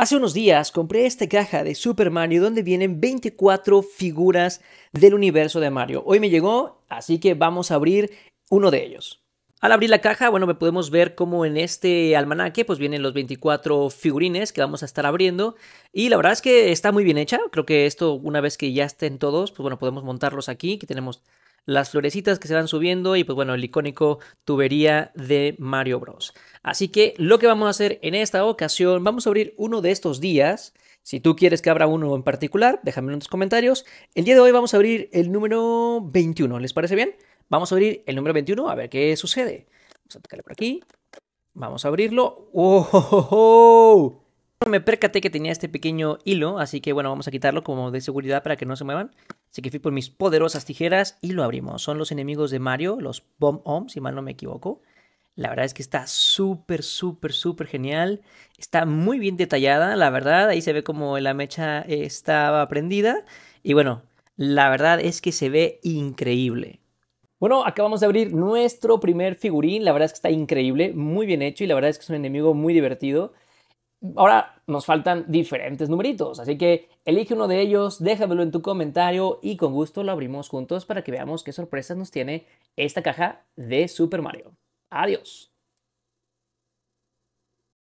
Hace unos días compré esta caja de Super Mario donde vienen 24 figuras del universo de Mario. Hoy me llegó, así que vamos a abrir uno de ellos. Al abrir la caja, bueno, podemos ver como en este almanaque pues vienen los 24 figurines que vamos a estar abriendo y la verdad es que está muy bien hecha, creo que esto una vez que ya estén todos, pues bueno, podemos montarlos aquí, que tenemos las florecitas que se van subiendo y pues bueno, el icónico tubería de Mario Bros. Así que lo que vamos a hacer en esta ocasión, vamos a abrir uno de estos días. Si tú quieres que abra uno en particular, déjamelo en tus comentarios. El día de hoy vamos a abrir el número 21, ¿les parece bien? Vamos a abrir el número 21 a ver qué sucede. Vamos a tocarle por aquí. Vamos a abrirlo. ¡Oh! oh, oh! Me percaté que tenía este pequeño hilo, así que bueno, vamos a quitarlo como de seguridad para que no se muevan. Así que fui por mis poderosas tijeras y lo abrimos. Son los enemigos de Mario, los Bomb Om, si mal no me equivoco. La verdad es que está súper, súper, súper genial. Está muy bien detallada, la verdad. Ahí se ve como la mecha estaba prendida. Y bueno, la verdad es que se ve increíble. Bueno, acabamos de abrir nuestro primer figurín. La verdad es que está increíble, muy bien hecho y la verdad es que es un enemigo muy divertido. Ahora nos faltan diferentes numeritos, así que elige uno de ellos, déjamelo en tu comentario y con gusto lo abrimos juntos para que veamos qué sorpresas nos tiene esta caja de Super Mario. Adiós.